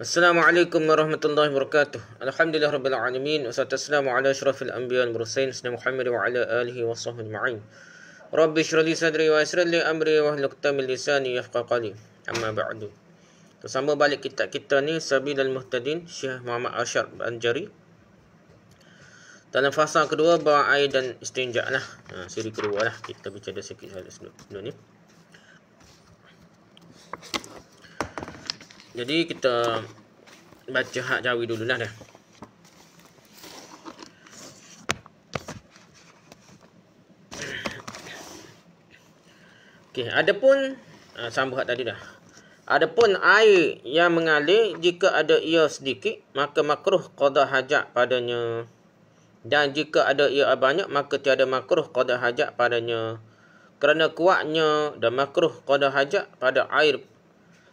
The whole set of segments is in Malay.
السلام عليكم ورحمة الله وبركاته الحمد لله رب العالمين والسلام على أشرف الأنبياء المرسلين سيدنا محمد وعلى آله وصحبه أجمعين رب اشرح لي صدري ويسر لي أمري واهل من لساني يفقه قلي أما بعد Sambung balik kitab kita ni Sabil al-Muhtadin Syekh Muhammad Ashar Banjari Dalam fasa kedua Bawa air dan istinja lah ha, Siri kedua lah Kita bicara sikit soal sebelum ni Jadi kita baca hak jawi dulu lah dah. Okey, adapun uh, sambung hak tadi dah. Adapun air yang mengalir jika ada ia sedikit maka makruh qada hajat padanya. Dan jika ada ia banyak maka tiada makruh qada hajat padanya. Kerana kuatnya dan makruh qada hajat pada air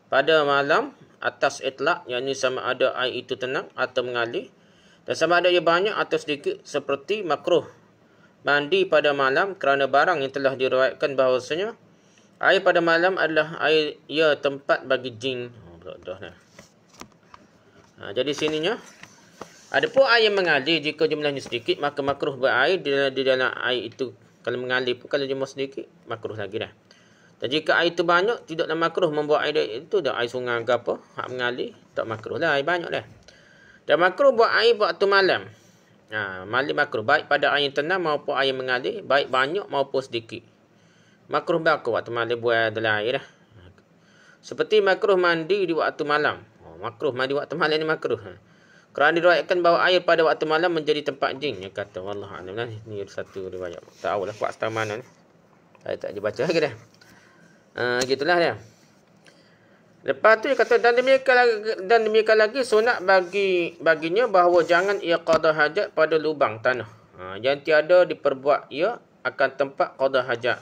pada malam atas itlak yakni sama ada air itu tenang atau mengalir dan sama ada ia banyak atau sedikit seperti makruh mandi pada malam kerana barang yang telah diriwayatkan bahawasanya air pada malam adalah air ia tempat bagi jin oh, nah. ha, jadi sininya ada Adapun air mengalir jika jumlahnya sedikit maka makruh berair di dalam, air itu kalau mengalir pun kalau jumlah sedikit makruh lagi dah. Dan jika air itu banyak, tidaklah makruh membuat air itu. Dan air sungai ke apa, hak mengalir, tak makruh lah. Air banyak lah. Dan makruh buat air waktu malam. Ha, malam makruh. Baik pada air tenang maupun air mengalir. Baik banyak maupun sedikit. Makruh berlaku waktu malam buat adalah air lah. Seperti makruh mandi di waktu malam. Oh, makruh mandi waktu malam ni makruh. Ha. Kerana diruatkan bawa air pada waktu malam menjadi tempat jing. Yang kata, Allah, Alam lah. Ini satu riwayat. Tak tahu lah. Buat setahun mana ni. Saya tak dibaca lagi dah. Ha, gitulah dia. Lepas tu dia kata dan demikian lagi, dan demikian lagi sunat bagi baginya bahawa jangan ia qada hajat pada lubang tanah. Ha, yang tiada diperbuat ia akan tempat qada hajat.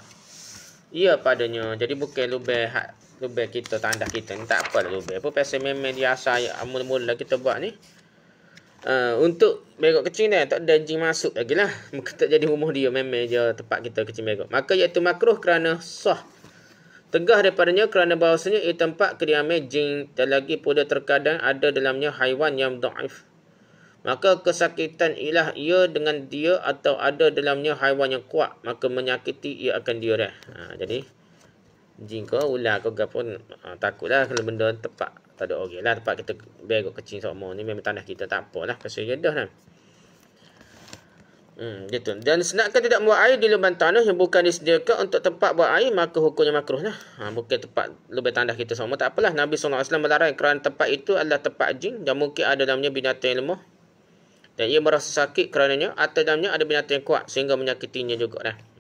Ia padanya. Jadi bukan lubang hak lubang kita tandas kita ni tak apa lubang. Apa pasal memang dia asal ya, mula-mula kita buat ni. Uh, untuk berok kecil ni tak ada jin masuk lagi lah. Maka tak jadi rumah dia memang je tempat kita kecil berok. Maka iaitu makruh kerana sah tegah daripadanya kerana bahawasanya ia tempat kediaman jin dan lagi pula terkadang ada dalamnya haiwan yang da'if. Maka kesakitan ialah ia dengan dia atau ada dalamnya haiwan yang kuat. Maka menyakiti ia akan dia dah. Ha, jadi, jin kau, ular kau ke pun ha, takutlah kalau benda tempat tak ada orang okay lah. Tempat kita berikut kecil semua ni memang tanah kita tak apa lah. Kasi dia dah lah. Kan? Hmm, gitu. Dan senakkan tidak membuat air di lubang tanah yang bukan disediakan untuk tempat buat air, maka hukumnya makruh lah. Ha, mungkin tempat lubang tanah kita semua tak apalah. Nabi SAW melarang kerana tempat itu adalah tempat jin dan mungkin ada dalamnya binatang yang lemah. Dan ia merasa sakit kerananya atau dalamnya ada binatang yang kuat sehingga menyakitinya juga lah. Ha.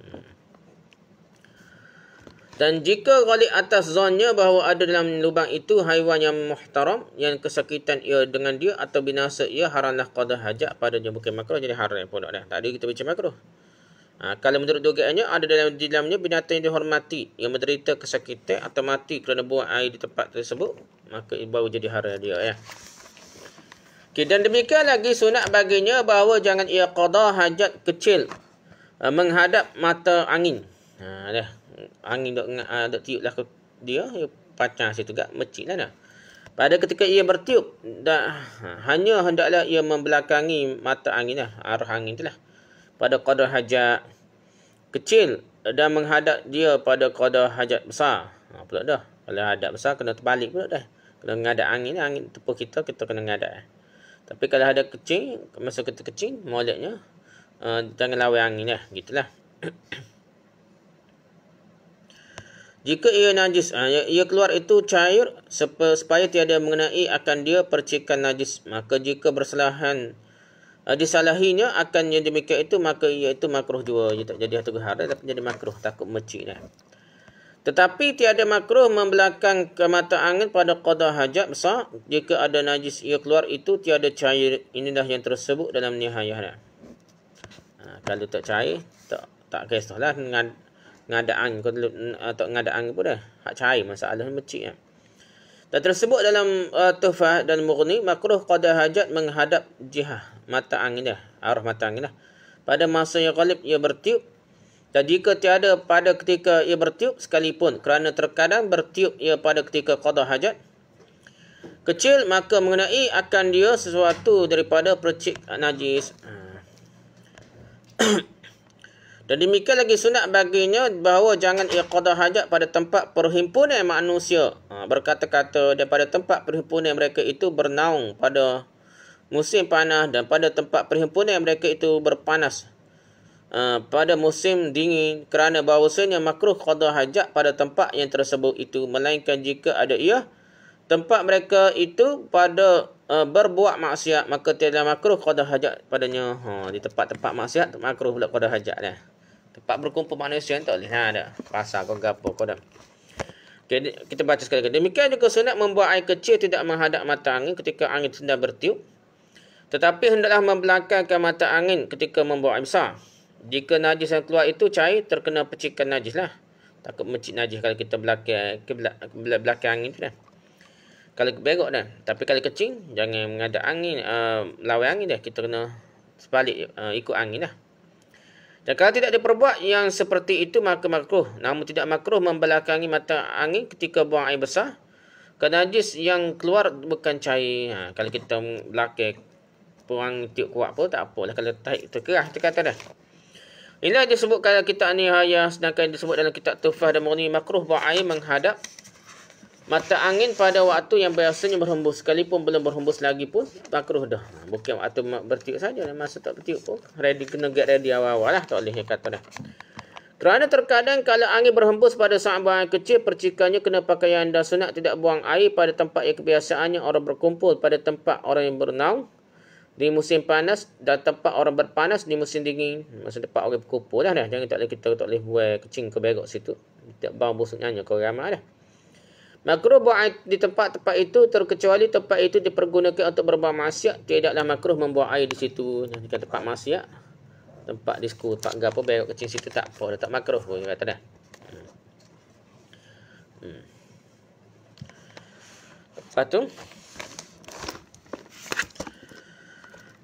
Dan jika ghalib atas zonnya bahawa ada dalam lubang itu haiwan yang muhtaram yang kesakitan ia dengan dia atau binasa ia haramlah qada hajat pada dia bukan makruh jadi haram yang pondok dah. Tadi kita bincang makruh. Ha, kalau menurut dugaannya ada dalam di dalamnya binatang yang dihormati yang menderita kesakitan atau mati kerana buang air di tempat tersebut maka ia baru jadi haram dia ya. Okay, dan demikian lagi sunat baginya bahawa jangan ia qada hajat kecil ha, menghadap mata angin. Ha, dah angin dok uh, dok tiup ke dia, dia ya, pacang situ gak mecik lah nak. Pada ketika ia bertiup, dah, hanya hendaklah ia membelakangi mata angin lah, arah angin itulah. Pada kodoh hajat kecil dan menghadap dia pada kodoh hajat besar. Ha, pula dah. Kalau hadap besar, kena terbalik pula dah. Kena menghadap angin lah. Angin tepuk kita, kita kena menghadap. Eh. Tapi kalau ada kecil, masa kita kecil, moleknya, uh, jangan lawan angin lah. Gitulah. Jika ia najis, ah, ia keluar itu cair supaya tiada mengenai akan dia percikan najis. Maka jika bersalahan ah, disalahinya akan yang demikian itu maka ia itu makruh jua. Ia tak jadi satu gehar tapi jadi makruh takut mecik dah. Tetapi tiada makruh membelakang ke mata angin pada qada hajat besar. Jika ada najis ia keluar itu tiada cair. Inilah yang tersebut dalam nihayah. Ha, ah, kalau tak cair, tak, tak kisahlah dengan ngadaan atau ah, ngadaan pun dah hak cair masalah mecik ya. Dan tersebut dalam uh, ah, tufah dan mughni makruh qada hajat menghadap jihah mata angin dah arah mata angin dah. Pada masa yang qalib ia bertiup dan jika tiada pada ketika ia bertiup sekalipun kerana terkadang bertiup ia pada ketika qada hajat kecil maka mengenai akan dia sesuatu daripada percik najis. Ah. Dan demikian lagi sunat baginya bahawa jangan iqadah hajat pada tempat perhimpunan manusia. Ha, berkata-kata daripada tempat perhimpunan mereka itu bernaung pada musim panas dan pada tempat perhimpunan mereka itu berpanas. Ha, pada musim dingin kerana bahawasanya makruh qadah hajat pada tempat yang tersebut itu melainkan jika ada ia tempat mereka itu pada uh, berbuat maksiat maka tiada makruh qada hajat padanya ha di tempat-tempat maksiat makruh pula qada hajat dah ya. Tempat berkumpul manusia tak boleh. Ha, ada. pasal kau gapo kau dah. Okay, kita baca sekali lagi. Demikian juga sunat membuat air kecil tidak menghadap mata angin ketika angin sedang bertiup. Tetapi hendaklah membelakangkan mata angin ketika membuat air besar. Jika najis yang keluar itu cair, terkena pecikan najis lah. Takut mencik najis kalau kita belakang, belakang, belakang angin tu lah. Kalau berok dah. Tapi kalau kecil, jangan menghadap angin, uh, eh, melawai angin dah. Kita kena sebalik uh, ikut angin lah. Dan kalau tidak diperbuat yang seperti itu maka makruh. Namun tidak makruh membelakangi mata angin ketika buang air besar. Kerana najis yang keluar bukan cair. Ha, kalau kita belakang buang tiup kuat pun tak apa lah. Kalau tak terkerah kita kata dah. Inilah disebut kalau kita ni hayah sedangkan disebut dalam kitab tufah dan murni makruh buang air menghadap Mata angin pada waktu yang biasanya berhembus sekalipun belum berhembus lagi pun makruh dah. Bukan waktu bertiup saja masa tak bertiup pun ready kena get ready awal-awal lah tak boleh kata dah. Kerana terkadang kalau angin berhembus pada saat buang kecil percikannya kena pakai yang dah sunat tidak buang air pada tempat yang kebiasaannya orang berkumpul pada tempat orang yang berenang di musim panas dan tempat orang berpanas di musim dingin masa tempat orang berkumpul dah dah jangan tak boleh kita tak boleh buang kecing ke berok situ tak bau busuk nyanya kau ramai Makruh buat air di tempat-tempat itu terkecuali tempat itu dipergunakan untuk berbuat maksiat tidaklah makruh membuat air di situ di tempat maksiat tempat disko tempat gapo berok kecil situ tak apa tak makruh pun kata dah hmm. hmm. Lepas tu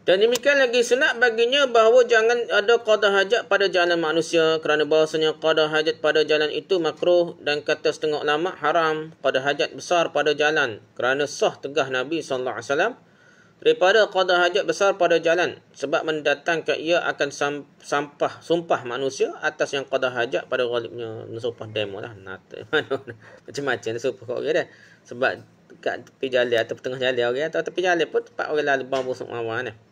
Dan demikian lagi senak baginya bahawa jangan ada qada hajat pada jalan manusia kerana bahasanya qada hajat pada jalan itu makruh dan kata setengah ulama haram qada hajat besar pada jalan kerana sah tegah Nabi sallallahu alaihi wasallam daripada qada hajat besar pada jalan sebab mendatangkan ia akan sampah sumpah manusia atas yang qada hajat pada ghalibnya sumpah demo lah macam-macam sumpah kau dia sebab kat tepi jalan atau tengah jalan orang atau tepi jalan pun tempat orang lalu bambu semua awal ni. Eh?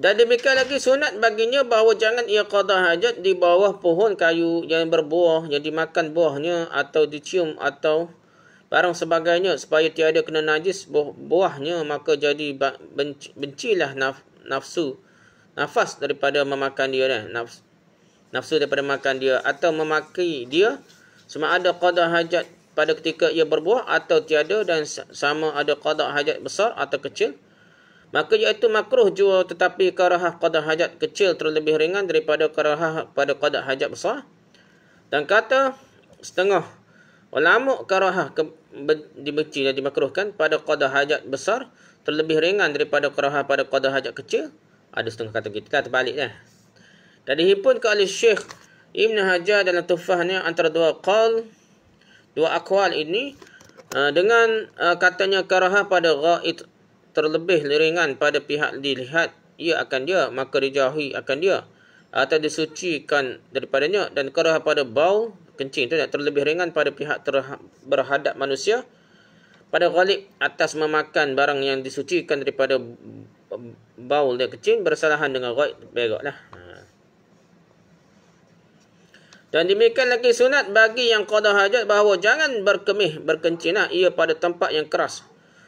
dan demikian lagi sunat baginya bahawa jangan ia qada hajat di bawah pohon kayu yang berbuah yang dimakan buahnya atau dicium atau barang sebagainya supaya tiada kena najis buah buahnya maka jadi benci, bencilah naf, nafsu nafas daripada memakan dia dan nafsu nafsu daripada makan dia atau memaki dia sama ada qada hajat pada ketika ia berbuah atau tiada dan sama ada qada hajat besar atau kecil Maka iaitu makruh jua tetapi karahah qada hajat kecil terlebih ringan daripada karahah pada qada hajat besar. Dan kata setengah ulama karahah ke, dibenci dan dimakruhkan pada qada hajat besar terlebih ringan daripada karahah pada qada hajat kecil. Ada setengah kata kita terbaliklah. Dan dihimpun ke oleh Syekh Ibn Hajar dalam tufahnya antara dua qal dua akwal ini uh, dengan uh, katanya karahah pada ghaid terlebih leringan pada pihak dilihat ia akan dia maka dijauhi akan dia atau disucikan daripadanya dan kerah pada bau kencing itu nak terlebih ringan pada pihak terha- berhadap manusia pada ghalib atas memakan barang yang disucikan daripada bau dia kencing bersalahan dengan ghaib begaklah ha. dan demikian lagi sunat bagi yang qada hajat bahawa jangan berkemih berkencinglah ia pada tempat yang keras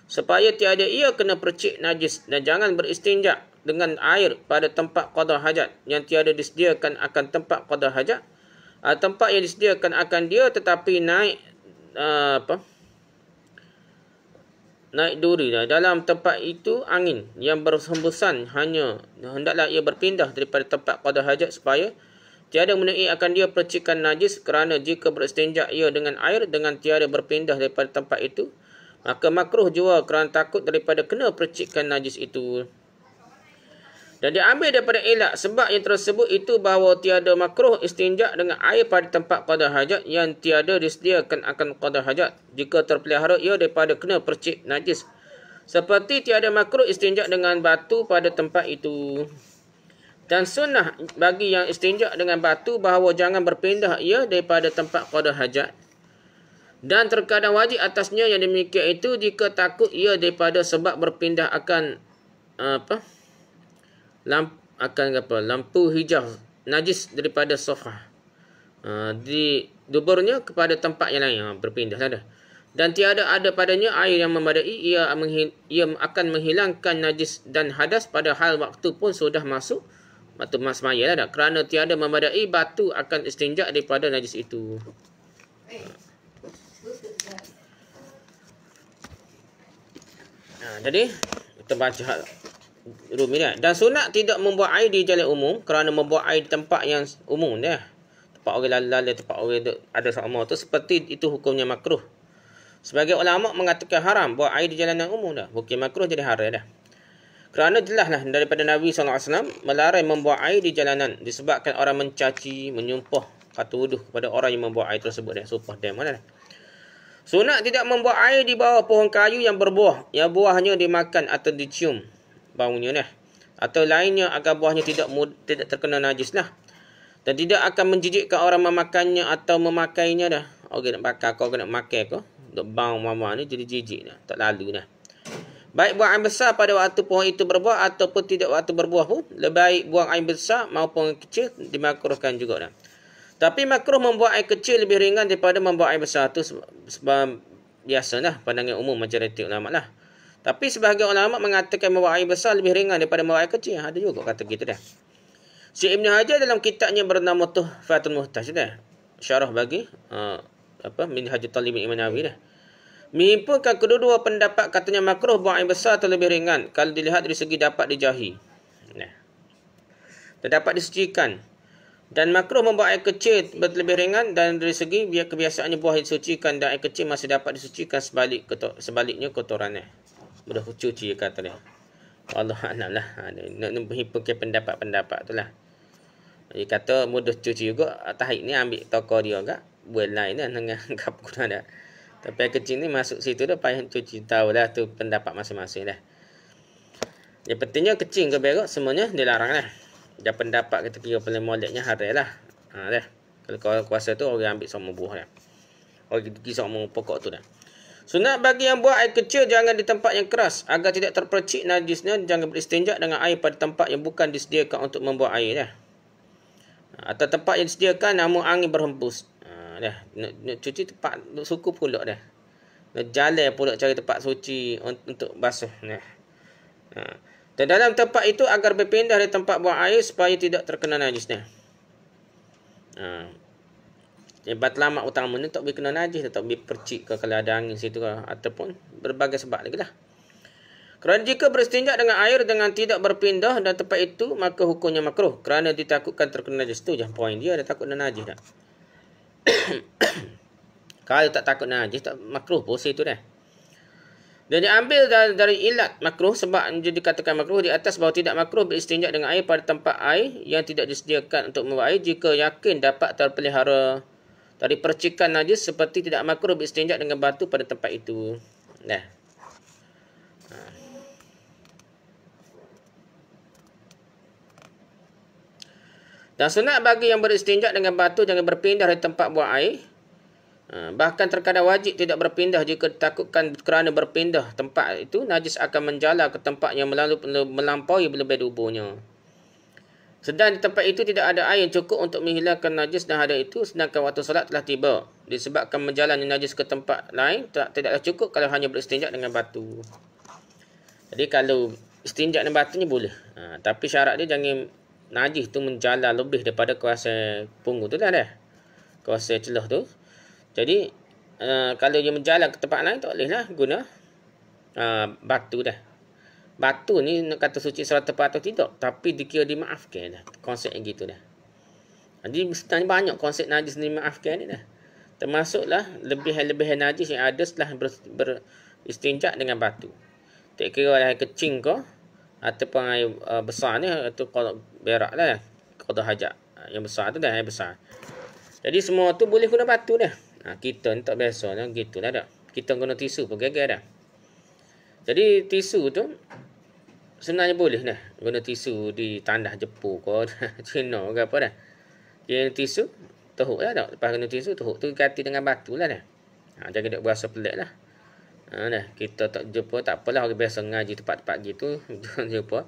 supaya tiada ia kena percik najis dan jangan beristinja dengan air pada tempat qada hajat yang tiada disediakan akan tempat qada hajat uh, tempat yang disediakan akan dia tetapi naik uh, apa naik duri lah. dalam tempat itu angin yang bersembusan hanya hendaklah ia berpindah daripada tempat qada hajat supaya tiada mengenai akan dia percikan najis kerana jika beristinja ia dengan air dengan tiada berpindah daripada tempat itu Maka makruh jua kerana takut daripada kena percikkan najis itu. Dan dia ambil daripada elak sebab yang tersebut itu bahawa tiada makruh istinjak dengan air pada tempat qadar hajat yang tiada disediakan akan qadar hajat jika terpelihara ia daripada kena percik najis. Seperti tiada makruh istinjak dengan batu pada tempat itu. Dan sunnah bagi yang istinjak dengan batu bahawa jangan berpindah ia daripada tempat qadar hajat dan terkadang wajib atasnya yang demikian itu jika takut ia daripada sebab berpindah akan eh, apa lamp akan apa lampu hijau najis daripada sofa uh, eh, di duburnya kepada tempat yang lain ha, berpindah sana dan tiada ada padanya air yang memadai ia ia akan menghilangkan najis dan hadas padahal waktu pun sudah masuk waktu mas maya kerana tiada memadai batu akan istinja daripada najis itu uh. Ah, jadi tempat jahat room ni Dan sunat tidak membuat air di jalan umum kerana membuat air di tempat yang umum dia. Tempat orang lalai tempat orang ada sama tu seperti itu hukumnya makruh. Sebagai ulama mengatakan haram buat air di jalan yang umum dah. Bukan makruh jadi haram dah. Kerana jelaslah daripada Nabi SAW melarang membuat air di jalanan disebabkan orang mencaci, menyumpah kata wuduh kepada orang yang membuat air tersebut dah. Sumpah dia mana dah. Sunat tidak membuat air di bawah pohon kayu yang berbuah. Yang buahnya dimakan atau dicium. Baunya lah. Atau lainnya agar buahnya tidak mud, tidak terkena najis lah. Dan tidak akan menjijikkan orang memakannya atau memakainya dah. Orang oh, nak bakar kau, orang nak makan kau. Untuk bau mama ni jadi jijik lah, Tak lalu lah. Baik buang air besar pada waktu pohon itu berbuah ataupun tidak waktu berbuah pun. Lebih baik buang air besar maupun kecil dimakruhkan juga lah. Tapi makruh membuat air kecil lebih ringan daripada membuat air besar tu sebab biasalah pandangan umum majoriti ulama lah. Tapi sebahagian ulama mengatakan membuat air besar lebih ringan daripada membuat air kecil. Ha, ada juga kata gitu dah. Si Ibn Hajar dalam kitabnya bernama Tuh Fatul Muhtaj dah. Syarah bagi uh, apa Min Hajar Talib Ibn Awi dah. Menyimpulkan kedua-dua pendapat katanya makruh buang air besar atau lebih ringan kalau dilihat dari segi dapat dijahi. Nah. Dan disucikan. Dan makruh membuat air kecil berlebih ringan dan dari segi biar kebiasaannya buah disucikan dan air kecil masih dapat disucikan sebalik kotor, sebaliknya kotorannya. Mudah cuci kata dia. Allah Allah lah. Ha, nak nampak pendapat-pendapat tu lah. Dia kata mudah cuci juga. Tahik ni ambil toko dia agak. Buat lain lah dengan kapu guna dah. Tapi air kecil ni masuk situ dah payah cuci. Tahu lah tu pendapat masing-masing lah. Yang pentingnya kecil ke berok semuanya dilarang lah dan pendapat kita kira paling moleknya haram lah. Ha, dah. Kalau kuasa tu orang ambil sama buah dah. Orang kita kisah sama pokok tu dah. Sunat bagi yang buat air kecil jangan di tempat yang keras. Agar tidak terpercik najisnya, jangan beristinja dengan air pada tempat yang bukan disediakan untuk membuat air dah. Ha, Atau tempat yang disediakan namun angin berhembus. Ha, dah. Nak, nak cuci tempat suku pulak dah. Nak jalan pulak cari tempat suci untuk basuh dah. Ha. Dan dalam tempat itu agar berpindah dari tempat buang air supaya tidak terkena najisnya. Ha. Sebab lama utama ni tak boleh kena najis, tak boleh percik ke kalau ada angin situ ke, ataupun berbagai sebab lagi lah. Kerana jika beristinja dengan air dengan tidak berpindah dan tempat itu, maka hukumnya makruh. Kerana ditakutkan terkena najis. Itu je poin dia, ada takut dengan najis tak? kalau tak takut najis, tak makruh pun situ dah. Dan diambil dari, dari ilat makruh sebab dia dikatakan makruh di atas bahawa tidak makruh beristinjak dengan air pada tempat air yang tidak disediakan untuk membuat air jika yakin dapat terpelihara dari percikan najis seperti tidak makruh beristinjak dengan batu pada tempat itu. Nah. Ha. Dan sunat bagi yang beristinjak dengan batu jangan berpindah dari tempat buang air Ha, bahkan terkadang wajib tidak berpindah jika takutkan kerana berpindah tempat itu najis akan menjala ke tempat yang melalui, melampaui lebih dubunya. Sedang di tempat itu tidak ada air yang cukup untuk menghilangkan najis dan hadir itu sedangkan waktu solat telah tiba. Disebabkan menjalani najis ke tempat lain tak, tidaklah cukup kalau hanya beristinjak dengan batu. Jadi kalau istinjak dengan batunya boleh. Ha, tapi syarat dia jangan najis tu menjala lebih daripada kuasa punggung tu dah dah. Kuasa celah tu. Jadi uh, kalau dia menjalan ke tempat lain tak bolehlah guna uh, batu dah. Batu ni nak kata suci serata tempat atau tidak, tapi dikira dimaafkan dah. Konsep yang gitu dah. Jadi mesti banyak konsep najis ni maafkan ni dah. Termasuklah lebih-lebih najis yang ada setelah ber, ber dengan batu. Tak kira lah air kecing ke ataupun air uh, besar ni itu kalau berak lah kalau hajat uh, yang besar tu dah air besar. Jadi semua tu boleh guna batu dah. Ha, kita ni tak biasa ni, gitu lah tak. Kita guna tisu pun gagal dah. Jadi tisu tu sebenarnya boleh dah guna tisu di tandas jepur, ke Cina ke apa dah. Kena tisu, tuhuk lah tak. Lepas guna tisu, tuhuk tu ganti dengan batu lah dah. Ha, jangan tak berasa pelik lah. Ha, dah. Kita tak jumpa, tak apalah orang biasa ngaji tempat-tempat gitu. Jangan jumpa.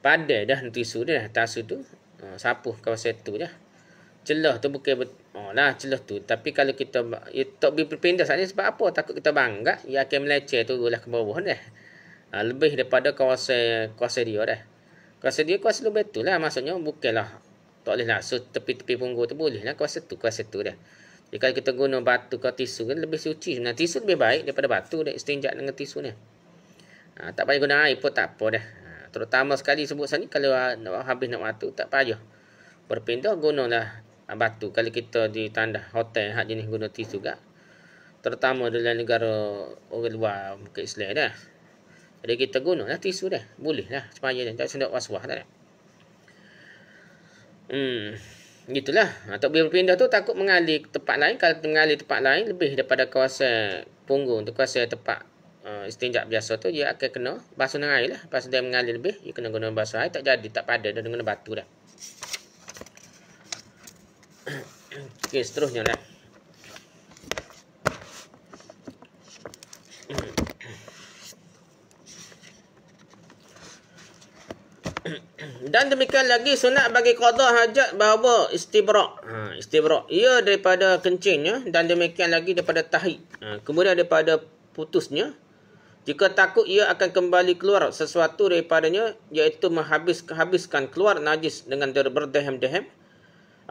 Padai dah tisu dia dah. Tasu tu, ha, sapuh kawasan tu dah. Celah tu bukan Oh, nah celah tu. Tapi kalau kita ya, tak boleh berpindah saat ni sebab apa? Takut kita bangga. Ya, akan melecer tu ke bawah ni. Ha, lebih daripada kawasan kuasa dia dah. Kuasa dia kuasa lebih tu lah. Maksudnya bukanlah. Tak boleh lah. So tepi-tepi punggung tu boleh lah. Kuasa tu, kuasa tu dah. Jadi kalau kita guna batu ke tisu kan lebih suci. Nah, tisu lebih baik daripada batu dah. Istinjak dengan tisu ni. Ha, tak payah guna air pun tak apa dah. Ha, terutama sekali sebut sana kalau ha, nak habis nak batu tak payah. Berpindah gunalah ha, batu kalau kita di tandas hotel hak jenis guna tisu juga terutama dalam negara orang luar ke Islam dah jadi kita gunalah tisu dah boleh lah supaya tak sendak waswah dah hmm gitulah ha, ah, tak boleh berpindah tu takut mengalir ke tempat lain kalau mengalir tempat lain lebih daripada kawasan punggung untuk kawasan tempat uh, ah, istinja biasa tu dia akan kena basuh dengan air lah pasal dia mengalir lebih dia kena guna basuh air tak jadi tak pada dia guna batu dah Okey, seterusnya lah. Dan demikian lagi sunat bagi qadha hajat bahawa istibrak. Ha, istibrak. Ia daripada kencingnya dan demikian lagi daripada tahi. Ha, kemudian daripada putusnya. Jika takut ia akan kembali keluar sesuatu daripadanya iaitu menghabiskan keluar najis dengan berdehem-dehem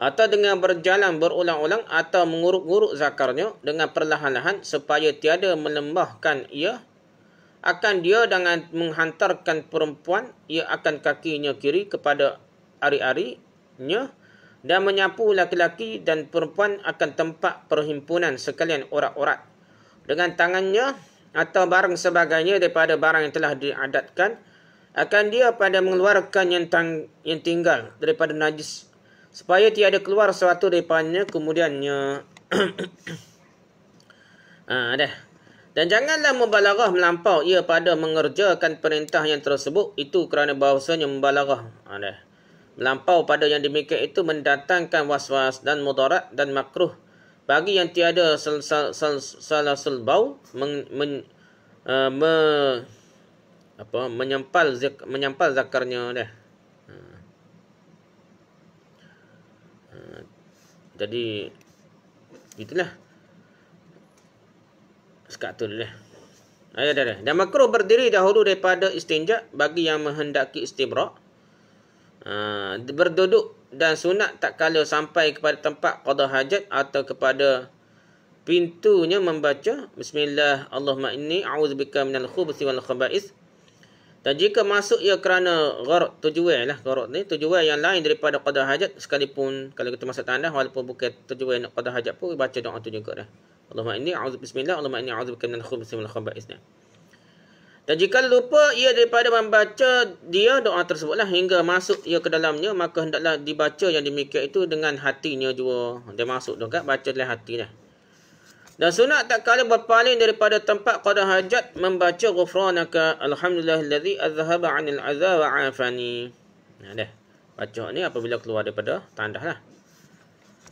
atau dengan berjalan berulang-ulang atau menguruk-uruk zakarnya dengan perlahan-lahan supaya tiada melembahkan ia akan dia dengan menghantarkan perempuan ia akan kakinya kiri kepada ari-arinya dan menyapu laki-laki dan perempuan akan tempat perhimpunan sekalian orang-orang dengan tangannya atau barang sebagainya daripada barang yang telah diadatkan akan dia pada mengeluarkan yang, tang- yang tinggal daripada najis supaya tiada keluar sesuatu daripadanya kemudiannya ah ha, dah dan janganlah membalarah melampau ia pada mengerjakan perintah yang tersebut itu kerana bahawasanya membalarah ha, dah melampau pada yang demikian itu mendatangkan waswas dan mudarat dan makruh bagi yang tiada salah sal, men, men, uh, me, menyempal menyempal zakarnya dah jadi itulah sekatul lah ada ada dan makruh berdiri dahulu daripada istinja bagi yang menghendaki istibra ah, berduduk dan sunat tak kala sampai kepada tempat qada hajat atau kepada pintunya membaca bismillah allahumma inni a'udzubika minal khubuthi wal khaba'ith dan jika masuk ia kerana gharat tujuan lah gharat ni tujuan yang lain daripada qada hajat sekalipun kalau kita masuk tandas walaupun bukan tujuan nak qada hajat pun baca doa tu juga dah. Allahumma inni a'udzu bismillah Allahumma inni a'udzu bika minal khubuthi wal khaba'is. Dan jika lupa ia daripada membaca dia doa tersebutlah hingga masuk ia ke dalamnya maka hendaklah dibaca yang demikian itu dengan hatinya jua dia masuk tu baca dalam hati dah. Dan sunat tak kala berpaling daripada tempat qada hajat membaca ghufranaka alhamdulillahillazi azhaba 'anil azab wa 'afani. Ada. Baca ni apabila keluar daripada tandahlah.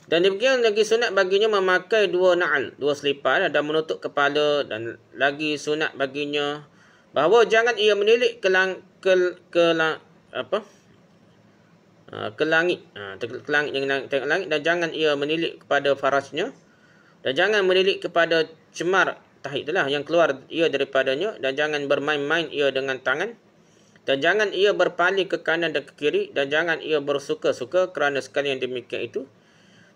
Dan demikian lagi sunat baginya memakai dua na'al, dua selipar lah, dan menutup kepala dan lagi sunat baginya bahawa jangan ia menilik ke lang, ke, ke lang, apa? Ah, ke langit. Ha, ke langit, langit, langit dan jangan ia menilik kepada farasnya. Dan jangan merilik kepada cemar tahi itulah yang keluar ia daripadanya dan jangan bermain-main ia dengan tangan dan jangan ia berpaling ke kanan dan ke kiri dan jangan ia bersuka-suka kerana sekali yang demikian itu.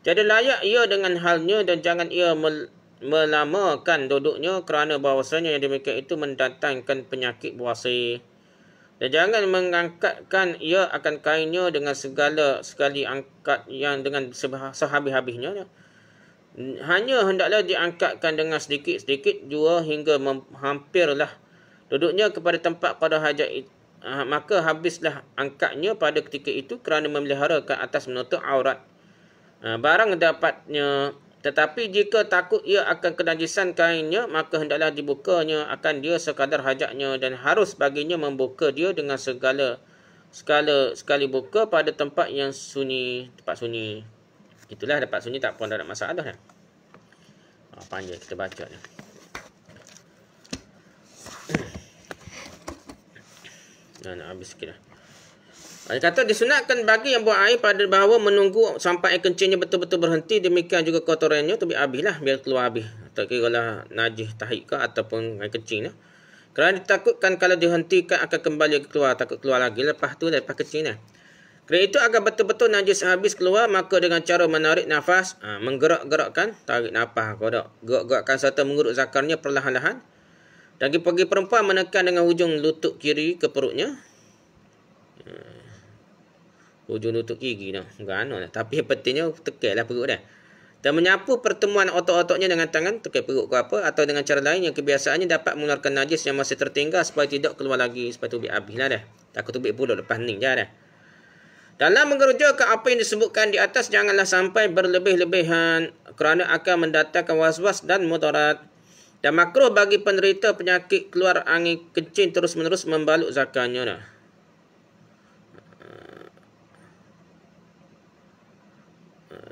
Jadi layak ia dengan halnya dan jangan ia mel- melamakan duduknya kerana bahawasanya yang demikian itu mendatangkan penyakit buasa. Dan jangan mengangkatkan ia akan kainnya dengan segala sekali angkat yang dengan sehabis-habisnya. Sebah- hanya hendaklah diangkatkan dengan sedikit-sedikit jua hingga hampirlah duduknya kepada tempat pada hajat itu. Ha, ah, maka habislah angkatnya pada ketika itu kerana memelihara ke atas menutup aurat. Ha, barang dapatnya. Tetapi jika takut ia akan kenajisan kainnya, maka hendaklah dibukanya akan dia sekadar hajatnya dan harus baginya membuka dia dengan segala sekali sekali buka pada tempat yang sunyi tempat sunyi Itulah dapat sunyi tak pun ada masalah dah. Ha, panjang kita baca ni. Dah nak habis sikit dah. Dia kata disunatkan bagi yang buang air pada bawah menunggu sampai air kencingnya betul-betul berhenti. Demikian juga kotorannya tu biar habis lah. Biar keluar habis. Tak kira lah najih tahik ke ataupun air kencing ni. Kerana ditakutkan kalau dihentikan akan kembali keluar. Takut keluar lagi lepas tu lepas kencing ni. Kerana itu agar betul-betul najis habis keluar, maka dengan cara menarik nafas, ha, menggerak-gerakkan, tarik nafas, kodok, gerak-gerakkan serta mengurut zakarnya perlahan-lahan. Dagi pergi perempuan menekan dengan hujung lutut kiri ke perutnya. Hmm. Hujung lutut kiri dah. Gana dah. Tapi pentingnya tekan lah perut dah. Dan menyapu pertemuan otot-ototnya dengan tangan, tekel perut ke apa, atau dengan cara lain yang kebiasaannya dapat mengeluarkan najis yang masih tertinggal supaya tidak keluar lagi, supaya tu habis lah dah. Takut tubik pulut lepas ni je dah. Ya, dalam mengerjakan apa yang disebutkan di atas, janganlah sampai berlebih-lebihan kerana akan mendatangkan was-was dan mudarat. Dan makruh bagi penderita penyakit keluar angin kencing terus-menerus membalut zakarnya. Lah. Eh,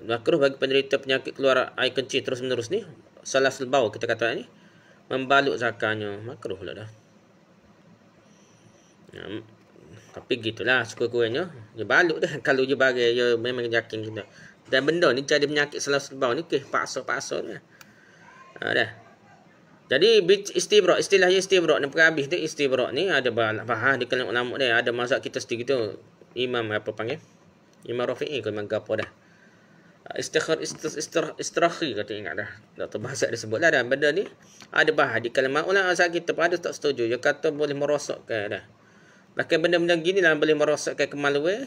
makruh bagi penderita penyakit keluar air kencing terus-menerus ni. Salah selbau kita kata ni. Membalut zakarnya. Makruh lah dah. Tapi gitulah sekurang-kurangnya dia balut dah kalau dia bagi dia memang yakin kita. Dan benda ni jadi penyakit selalu sebab ni kisah paksa-paksa ni. Ha, dah. Jadi istibrak, istilahnya istibrak ni habis tu istibrak ni ada bahan di kalangan ulama dia ada mazhab kita sendiri tu imam apa panggil? Imam Rafi'i ke memang gapo dah. Ha, istikhar istirahi kata ingat dah. Tak tahu bahasa dia sebutlah dan benda ni ada bahan di kalangan ulama kita pun ada tak setuju. Dia kata boleh merosakkan dah. Bahkan benda-benda gini lah boleh merosakkan kemaluan.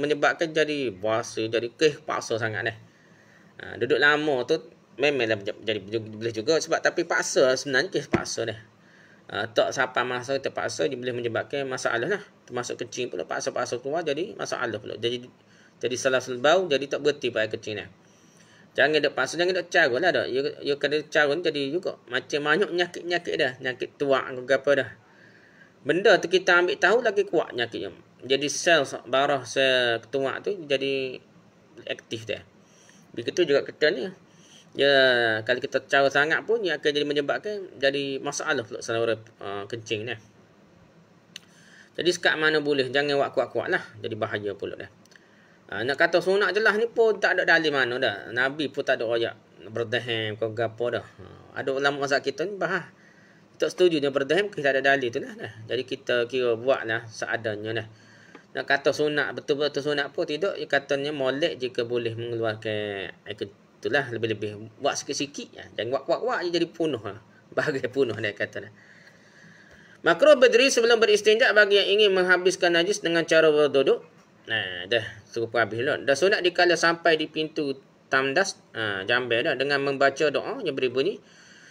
Menyebabkan jadi bahasa, jadi keh paksa sangat ni. Ha, duduk lama tu memanglah jadi boleh juga. Sebab tapi paksa sebenarnya keh paksa ni. Ha, tak sampai masa terpaksa dia boleh menyebabkan masalah lah. Termasuk kecil pula paksa-paksa keluar jadi masalah pula. Jadi jadi salah selbau jadi tak berhenti pada kencing ni. Jangan dok paksa, jangan dok cara lah dok. Ia ya, ya kena cara jadi juga. Macam banyak nyakit-nyakit dah. Nyakit tuak ke apa dah benda tu kita ambil tahu lagi kuat nyakitnya. Jadi sel barah sel ketuak tu jadi aktif dia. Begitu juga kita ni. Ya, kalau kita cara sangat pun ia ya akan jadi menyebabkan jadi masalah pula saluran uh, kencing ni. Jadi sekat mana boleh jangan buat kuat-kuat lah. Jadi bahaya pula dah. Uh, nak kata sunat jelah ni pun tak ada dalil mana dah. Nabi pun tak ada ayat berdehem kau gapo dah. Uh, ada ulama mazhab kita ni bahas. Ah tak setuju dengan berdahim kita ada dalil tu lah nah. jadi kita kira buat lah seadanya lah nak kata sunat betul-betul sunat pun tidak dia katanya molek jika boleh mengeluarkan air lah lebih-lebih buat sikit-sikit lah. jangan buat buat buat jadi punuh lah. bagai punuh dia kata lah. makruh berdiri sebelum beristinja bagi yang ingin menghabiskan najis dengan cara berduduk nah dah serupa habis lah. dah sunat dikala sampai di pintu tamdas ha, jambel dah dengan membaca doa yang berbunyi bunyi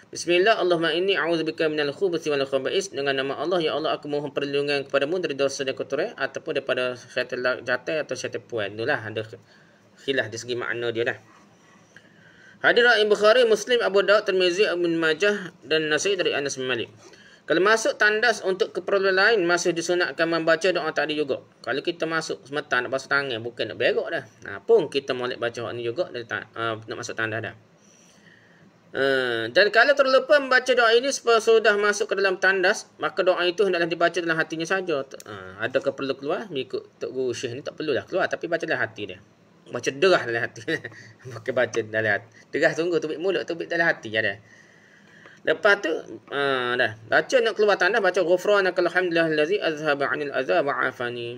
Bismillah Allahumma inni a'udzubika minal khubuthi wal khaba'is dengan nama Allah ya Allah aku mohon perlindungan kepadamu dari dosa dan kotoran ataupun daripada syaitan jahat atau syaitan puan itulah ada khilaf di segi makna dia dah Hadir Imam Bukhari Muslim Abu Daud Tirmizi Ibn Majah dan Nasai dari Anas bin Malik kalau masuk tandas untuk keperluan lain masih disunatkan membaca doa tadi juga kalau kita masuk semata nak basuh tangan bukan nak berok dah nah, pun kita molek baca doa ni juga dari ta- uh, ah, nak masuk tandas dah Ha, dan kalau terlupa membaca doa ini sudah masuk ke dalam tandas, maka doa itu hendaklah dibaca dalam hatinya saja. Ha, ada ke perlu keluar? Mengikut Tok Guru Syih ni tak perlulah keluar. Tapi baca dalam hati dia. Baca derah dalam hati. Pakai baca dalam hati. Derah tunggu tubik mulut, tubik dalam hati. Ada. Lepas tu, uh, dah. Baca nak keluar tandas, baca Ghufrana kalhamdulillah lazi azhaba anil azab wa'afani.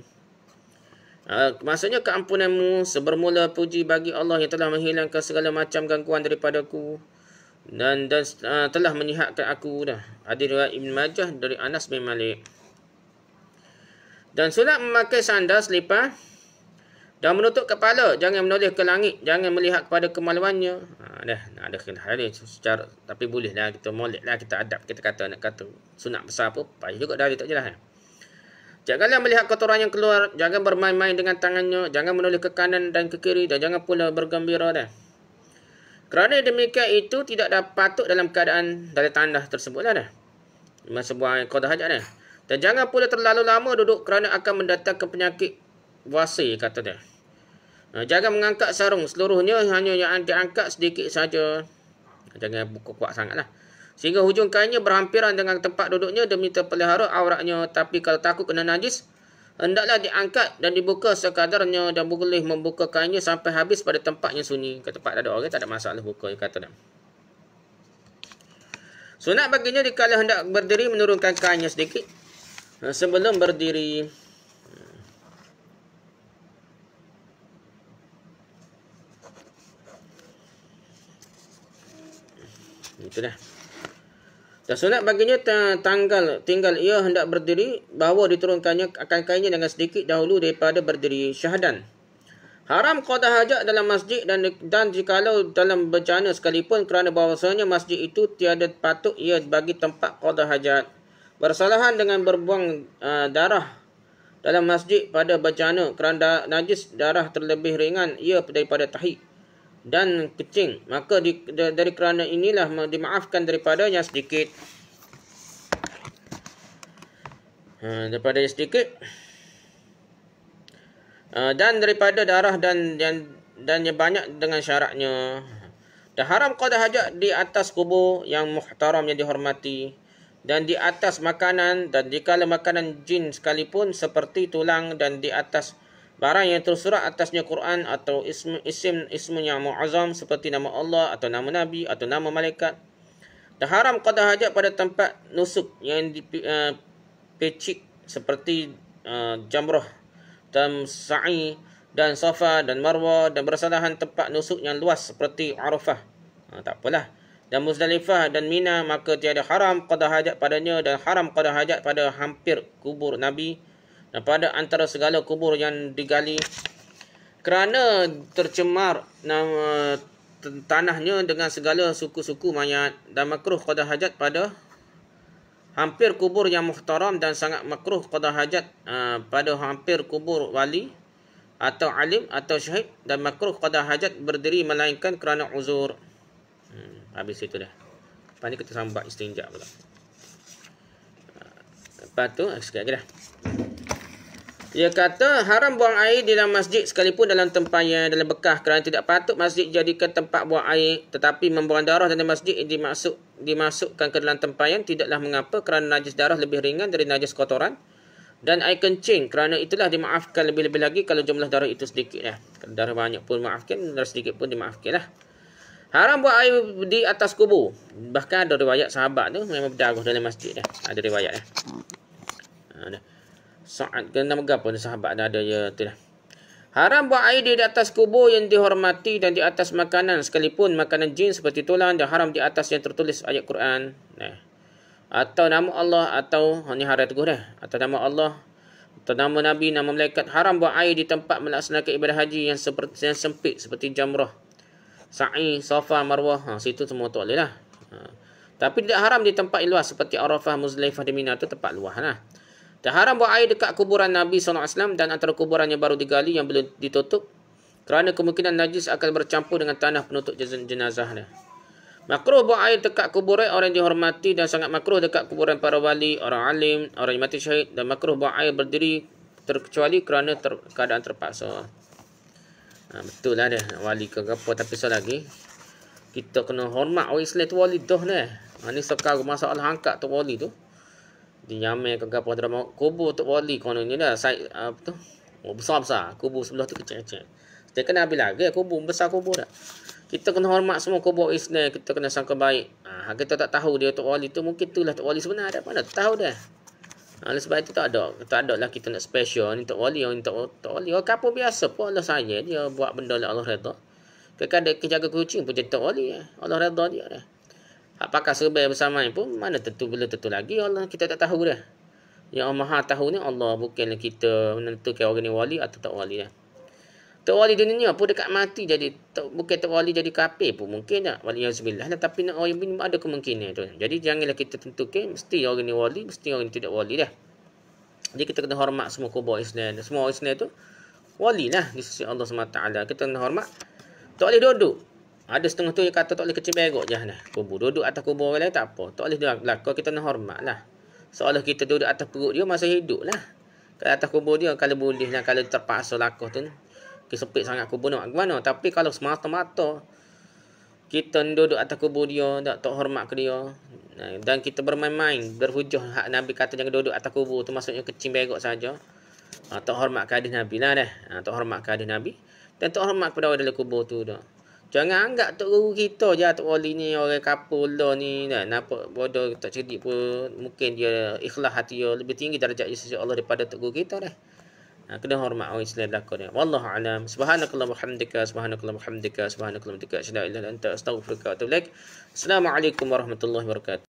Uh, maksudnya keampunanmu sebermula puji bagi Allah yang telah menghilangkan segala macam gangguan daripadaku dan dan uh, telah menyihatkan aku dah. Hadis riwayat Ibn Majah dari Anas bin Malik. Dan sunat memakai sandal selipar dan menutup kepala, jangan menoleh ke langit, jangan melihat kepada kemaluannya. Ha, dah, ada kena hari secara tapi boleh lah kita molek lah kita adab kita kata nak kata sunat besar apa, payah juga dah dia tak jelas. Ya? Janganlah melihat kotoran yang keluar, jangan bermain-main dengan tangannya, jangan menoleh ke kanan dan ke kiri dan jangan pula bergembira dah. Kerana demikian itu tidak ada patut dalam keadaan dari tanda tersebutlah dah. Memang sebuah yang kau hajat dah. Dan jangan pula terlalu lama duduk kerana akan mendatangkan penyakit wasi kata dia. Ha, jangan mengangkat sarung seluruhnya hanya yang diangkat sedikit saja. Jangan buku kuat sangatlah. Sehingga hujung kainnya berhampiran dengan tempat duduknya demi terpelihara auratnya. Tapi kalau takut kena najis, hendaklah diangkat dan dibuka sekadarnya dan boleh membuka kainnya sampai habis pada tempatnya sunyi. Ke tempat ada orang, tak ada masalah buka, dia kata dah. Sunat baginya dikala hendak berdiri menurunkan kainnya sedikit. Ha, sebelum berdiri. Itu dah. Tersunat baginya tanggal tinggal ia hendak berdiri bahawa diturunkannya akan kainnya dengan sedikit dahulu daripada berdiri syahadan. Haram qada hajat dalam masjid dan dan jikalau dalam bencana sekalipun kerana bahawasanya masjid itu tiada patut ia bagi tempat qada hajat. Bersalahan dengan berbuang uh, darah dalam masjid pada bencana kerana najis darah terlebih ringan ia daripada tahi dan kecing. Maka di, dari kerana inilah dimaafkan daripadanya sedikit. Uh, daripada yang sedikit. Uh, dan daripada darah dan yang dan yang banyak dengan syaratnya. Dan haram qada hajat di atas kubur yang muhtaram yang dihormati dan di atas makanan dan di kala makanan jin sekalipun seperti tulang dan di atas Barang yang tersurat atasnya Quran atau ism, isim ism yang mu'azam seperti nama Allah atau nama Nabi atau nama malaikat. Dan haram qadah hajat pada tempat nusuk yang dipecik eh, uh, seperti uh, jamrah dan sa'i dan safa dan marwah dan bersalahan tempat nusuk yang luas seperti arafah. Ha, tak apalah. Dan muzdalifah dan mina maka tiada haram qadah hajat padanya dan haram qadah hajat pada hampir kubur Nabi SAW dan pada antara segala kubur yang digali kerana tercemar nama tanahnya dengan segala suku-suku mayat dan makruh qada hajat pada hampir kubur yang muhtaram dan sangat makruh qada hajat ha, pada hampir kubur wali atau alim atau syahid dan makruh qada hajat berdiri melainkan kerana uzur. Hmm, habis itu dah. Lepas ni kita sambat istinja pula. Ha, lepas tu, ha, sekejap lagi dah. Dia kata haram buang air di dalam masjid sekalipun dalam tempahnya dalam bekah kerana tidak patut masjid jadikan tempat buang air tetapi membuang darah dalam masjid yang dimasuk dimasukkan ke dalam tempayan tidaklah mengapa kerana najis darah lebih ringan dari najis kotoran dan air kencing kerana itulah dimaafkan lebih-lebih lagi kalau jumlah darah itu sedikit ya. Darah banyak pun maafkan, darah sedikit pun dimaafkanlah. Haram buat air di atas kubur. Bahkan ada riwayat sahabat tu memang berdarah dalam masjid ya. Ada riwayat ya. Ada. Ya. Sa'ad ke nama apa ni sahabat dah ada ya itulah. Haram buat air di atas kubur yang dihormati dan di atas makanan sekalipun makanan jin seperti tulang dan haram di atas yang tertulis ayat Quran. Nah. Atau nama Allah atau oh, ni haram teguh dah. Atau nama Allah atau nama Nabi, nama malaikat haram buat air di tempat melaksanakan ibadah haji yang, seperti, yang sempit seperti jamrah. Sa'i, Safa, Marwah, ha, situ semua tak boleh lah. Ha. Tapi tidak haram di tempat luas seperti Arafah, Muzdalifah, Mina tu tempat luas lah. Ha. Dan haram buat air dekat kuburan Nabi SAW dan antara kuburan yang baru digali yang belum ditutup kerana kemungkinan najis akan bercampur dengan tanah penutup jenazahnya. Makruh buat air dekat kuburan orang yang dihormati dan sangat makruh dekat kuburan para wali, orang alim, orang yang mati syahid dan makruh buat air berdiri terkecuali kerana ter- keadaan terpaksa. Ha, betul lah dia, nak wali ke apa tapi soal lagi. Kita kena hormat orang Islam tu wali dah ni. Ha, ni sekarang masalah angkat tu wali tu dinyamai ke apa drama kubur tok wali kono ni dah sai apa tu oh, besar besar kubur sebelah tu kecil kecil kita kena ambil lagi kubur besar kubur dah kita kena hormat semua kubur isnin kita kena sangka baik ha, kita tak tahu dia tok wali tu mungkin itulah tok wali sebenar ada mana tahu dah ah, oleh sebab itu tak ada. Tak ada lah kita nak special ni untuk wali. yang tok wali. Orang kapur biasa pun Allah sayang. Dia buat benda lah Allah redha. Kekadang kejaga kucing pun jadi tok wali. Eh. Allah redha dia lah. Apakah serba bersama pun mana tentu bila tentu lagi Allah kita tak tahu dah. Yang Maha tahu ni Allah bukanlah kita menentukan orang ni wali atau tak wali dah. Tak wali dunia ni apa dekat mati jadi tak, bukan tak wali jadi kafir pun mungkin tak wali yang sebilah lah tapi nak orang ini ada kemungkinan tu. Jadi janganlah kita tentukan mesti orang ni wali mesti orang ni tidak wali dah. Jadi kita kena hormat semua kubur Islam semua Islam tu wali lah di sisi Allah SWT. Kita kena hormat. Tak boleh duduk. Ada setengah tu yang kata tak boleh kecil berok je nah. Kubur duduk atas kubur orang lain tak apa. Tak boleh lah. belaka kita nak hormat lah. Seolah kita duduk atas perut dia masa hidup lah. Kalau atas kubur dia kalau boleh lah kalau terpaksa lakah tu. Kesepit sangat kubur nak gimana. Tapi kalau semata-mata kita duduk atas kubur dia tak tak hormat ke dia. Dan kita bermain-main berhujah hak Nabi kata jangan duduk atas kubur tu maksudnya kecil berok saja. Ha, tak hormat kehadis Nabi lah dah. Ha, tak hormat kehadis Nabi. Dan tak hormat kepada orang dalam kubur tu dah. Jangan anggap tok guru kita je tok wali ni orang kapul lah ni kan. Nampak bodoh tak cerdik pun mungkin dia ikhlas hati dia lebih tinggi darjat di sisi Allah daripada tok guru kita dah. Ha, kena hormat orang Islam berlaku ni. Wallahu alam. Subhanakallah hamdika subhanakallah hamdika subhanakallah hamdika asyhadu an la ilaha illa anta astaghfiruka wa atubu ilaik. Assalamualaikum warahmatullahi wabarakatuh.